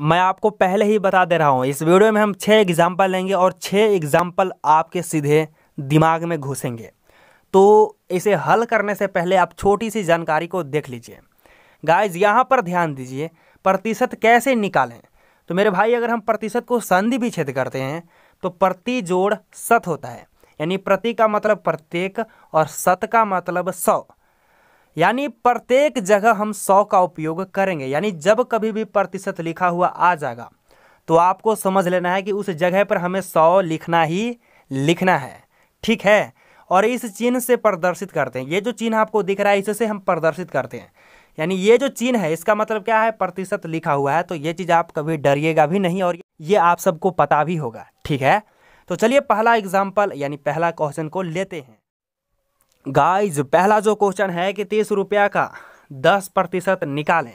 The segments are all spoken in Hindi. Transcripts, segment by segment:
मैं आपको पहले ही बता दे रहा हूँ इस वीडियो में हम छः एग्ज़ाम्पल लेंगे और छः एग्ज़ाम्पल आपके सीधे दिमाग में घुसेंगे तो इसे हल करने से पहले आप छोटी सी जानकारी को देख लीजिए गाइज यहाँ पर ध्यान दीजिए प्रतिशत कैसे निकालें तो मेरे भाई अगर हम प्रतिशत को संधि भी छेद करते हैं तो प्रति जोड़ सत होता है यानी प्रति का मतलब प्रत्येक और सत का मतलब सौ यानी प्रत्येक जगह हम सौ का उपयोग करेंगे यानी जब कभी भी प्रतिशत लिखा हुआ आ जाएगा तो आपको समझ लेना है कि उस जगह पर हमें सौ लिखना ही लिखना है ठीक है और इस चिन्ह से प्रदर्शित करते हैं ये जो चिन्ह आपको दिख रहा है इससे हम प्रदर्शित करते हैं यानी ये जो चिन्ह है इसका मतलब क्या है प्रतिशत लिखा हुआ है तो ये चीज़ आप कभी डरिएगा भी नहीं और ये आप सबको पता भी होगा ठीक है तो चलिए पहला एग्जाम्पल यानी पहला क्वेश्चन को लेते हैं गाइज पहला जो क्वेश्चन है कि तीस रुपया का दस प्रतिशत निकालें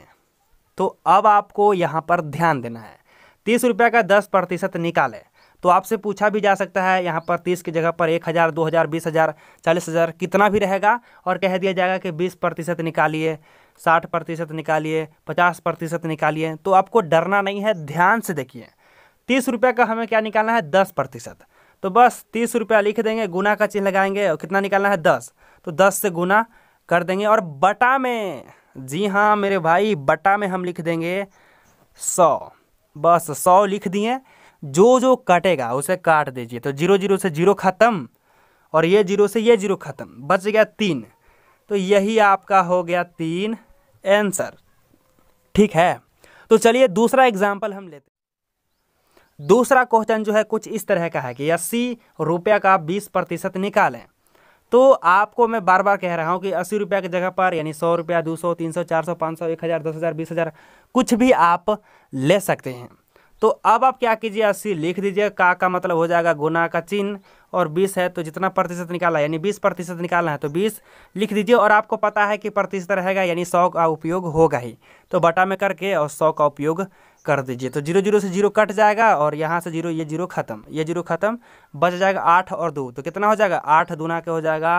तो अब आपको यहाँ पर ध्यान देना है तीस रुपया का दस प्रतिशत निकालें तो आपसे पूछा भी जा सकता है यहाँ पर तीस की जगह पर एक हज़ार दो हज़ार बीस हज़ार चालीस हज़ार कितना भी रहेगा और कह दिया जाएगा कि बीस प्रतिशत निकालिए साठ प्रतिशत निकालिए पचास प्रतिशत निकालिए तो आपको डरना नहीं है ध्यान से देखिए तीस रुपये का हमें क्या निकालना है दस प्रतिशत तो बस तीस रुपया लिख देंगे गुना का चिन्ह लगाएंगे और कितना निकालना है दस तो दस से गुना कर देंगे और बटा में जी हाँ मेरे भाई बटा में हम लिख देंगे सौ बस सौ लिख दिए जो जो कटेगा उसे काट दीजिए तो जीरो जीरो से जीरो ख़त्म और ये जीरो से ये जीरो ख़त्म बच गया तीन तो यही आपका हो गया तीन आंसर ठीक है तो चलिए दूसरा एग्जाम्पल हम लेते दूसरा क्वेश्चन जो है कुछ इस तरह का है कि अस्सी रुपया का बीस प्रतिशत निकालें तो आपको मैं बार बार कह रहा हूँ कि अस्सी रुपया की जगह पर यानी सौ रुपया दो सौ तीन सौ चार सौ पाँच सौ एक हज़ार दस हज़ार बीस हज़ार कुछ भी आप ले सकते हैं तो अब आप क्या कीजिए अस्सी लिख दीजिए का का मतलब हो जाएगा गुना का चिन्ह और बीस है तो जितना प्रतिशत निकाला यानी बीस प्रतिशत निकालना है तो बीस लिख दीजिए और आपको पता है कि प्रतिशत रहेगा यानी सौ का उपयोग होगा ही तो बटा में करके और सौ का उपयोग कर दीजिए तो जीरो जीरो से जीरो कट जाएगा और यहाँ से जीरो ये जीरो ख़त्म ये जीरो ख़त्म बच जाएगा आठ और दो तो कितना हो जाएगा आठ दुना के हो जाएगा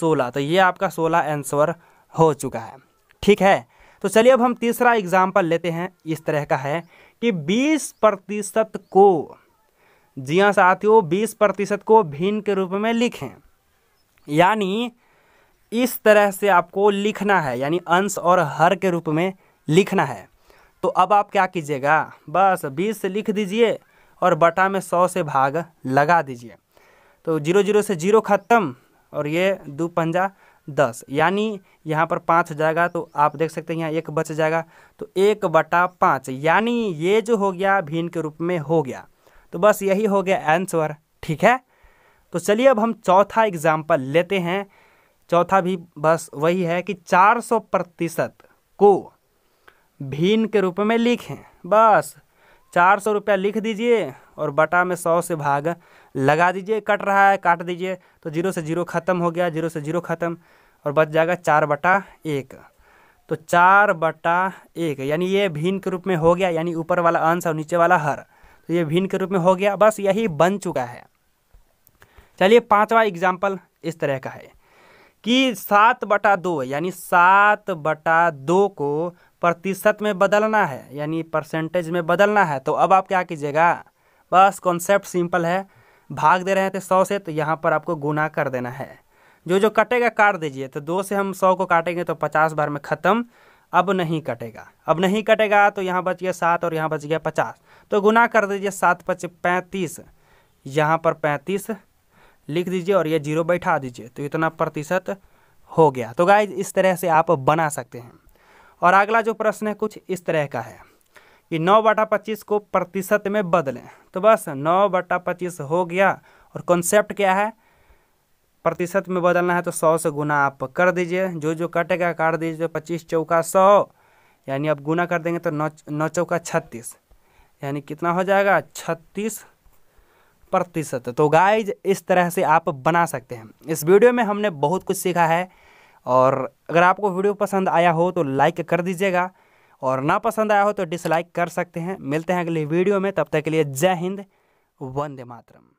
सोलह तो ये आपका सोलह आंसर हो चुका है ठीक है तो चलिए अब हम तीसरा एग्जाम्पल लेते हैं इस तरह का है कि बीस प्रतिशत को जी हाँ साथियों बीस प्रतिशत को भिन्न के रूप में लिखें यानी इस तरह से आपको लिखना है यानी अंश और हर के रूप में लिखना है तो अब आप क्या कीजिएगा बस बीस से लिख दीजिए और बटा में सौ से भाग लगा दीजिए तो जीरो जीरो से जीरो ख़त्म और ये दो पंजा दस यानी यहाँ पर पाँच हो जाएगा तो आप देख सकते हैं यहाँ एक बच जाएगा तो एक बटा पाँच यानी ये जो हो गया भिन्न के रूप में हो गया तो बस यही हो गया आंसर ठीक है तो चलिए अब हम चौथा एग्जाम्पल लेते हैं चौथा भी बस वही है कि सौ प्रतिशत को भीन के रूप में लिखें बस चार सौ रुपया लिख दीजिए और बटा में सौ से भाग लगा दीजिए कट रहा है काट दीजिए तो जीरो से जीरो ख़त्म हो गया जीरो से जीरो ख़त्म और बच जाएगा चार बटा एक तो चार बटा एक यानी ये भिन्न के रूप में हो गया यानी ऊपर वाला अंश और नीचे वाला हर तो ये भिन्न के रूप में हो गया बस यही बन चुका है चलिए पाँचवा एग्जाम्पल इस तरह का है कि सात बटा दो यानी सात बटा दो को प्रतिशत में बदलना है यानी परसेंटेज में बदलना है तो अब आप क्या कीजिएगा बस कॉन्सेप्ट सिंपल है भाग दे रहे थे सौ से तो यहाँ पर आपको गुना कर देना है जो जो कटेगा काट दीजिए तो दो से हम सौ को काटेंगे तो पचास बार में ख़त्म अब नहीं कटेगा अब नहीं कटेगा तो यहाँ बच गया सात और यहाँ बच गया पचास तो गुना कर दीजिए सात पच पैंतीस यहाँ पर पैंतीस लिख दीजिए और ये जीरो बैठा दीजिए तो इतना प्रतिशत हो गया तो गाय इस तरह से आप बना सकते हैं और अगला जो प्रश्न है कुछ इस तरह का है कि नौ बटा पच्चीस को प्रतिशत में बदलें तो बस नौ बटा पच्चीस हो गया और कॉन्सेप्ट क्या है प्रतिशत में बदलना है तो सौ से गुना आप कर दीजिए जो जो कटेगा काट दीजिए पच्चीस चौका सौ यानी आप गुना कर देंगे तो नौ नौ चौका छत्तीस यानी कितना हो जाएगा छत्तीस प्रतिशत तो गाइज इस तरह से आप बना सकते हैं इस वीडियो में हमने बहुत कुछ सीखा है और अगर आपको वीडियो पसंद आया हो तो लाइक कर दीजिएगा और ना पसंद आया हो तो डिसलाइक कर सकते हैं मिलते हैं अगले वीडियो में तब तक के लिए जय हिंद वंदे मातरम